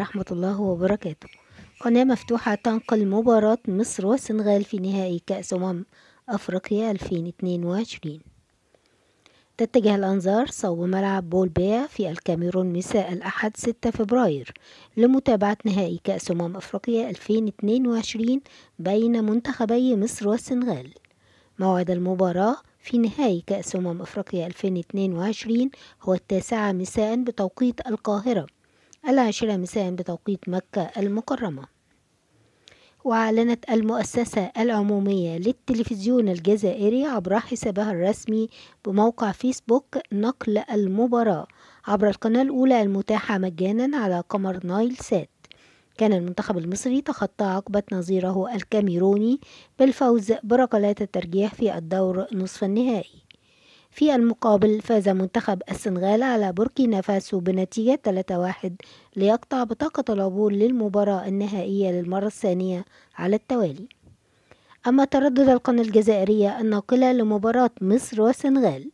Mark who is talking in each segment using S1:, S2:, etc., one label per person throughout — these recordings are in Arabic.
S1: ورحمة الله وبركاته قناة مفتوحة تنقل مباراة مصر والسنغال في نهائي كأس أمم أفريقيا 2022 تتجه الأنظار صوب ملعب بول بيا في الكاميرون مساء الأحد 6 فبراير لمتابعة نهائي كأس أمم أفريقيا 2022 بين منتخبي مصر والسنغال موعد المباراة في نهائي كأس أمم أفريقيا 2022 هو التاسعة مساء بتوقيت القاهرة العاشرة مساء بتوقيت مكة المكرمة وأعلنت المؤسسة العمومية للتلفزيون الجزائري عبر حسابها الرسمي بموقع فيسبوك نقل المباراة عبر القناة الأولى المتاحة مجانا على قمر نايل سات كان المنتخب المصري تخطى عقبة نظيره الكاميروني بالفوز بركلات الترجيح في الدور نصف النهائي في المقابل فاز منتخب السنغال على بوركينا فاسو بنتيجة 3-1 ليقطع بطاقة العبور للمباراة النهائية للمرة الثانية على التوالي أما تردد القناة الجزائرية الناقلة لمباراة مصر والسنغال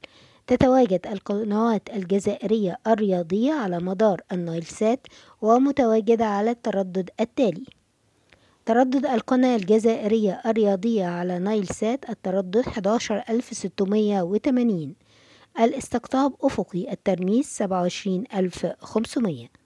S1: تتواجد القنوات الجزائرية الرياضية على مدار النايل سات ومتواجدة على التردد التالي تردد القناة الجزائرية الرياضية على نايل سات التردد 11680 الاستقطاب أفقي الترميز 27500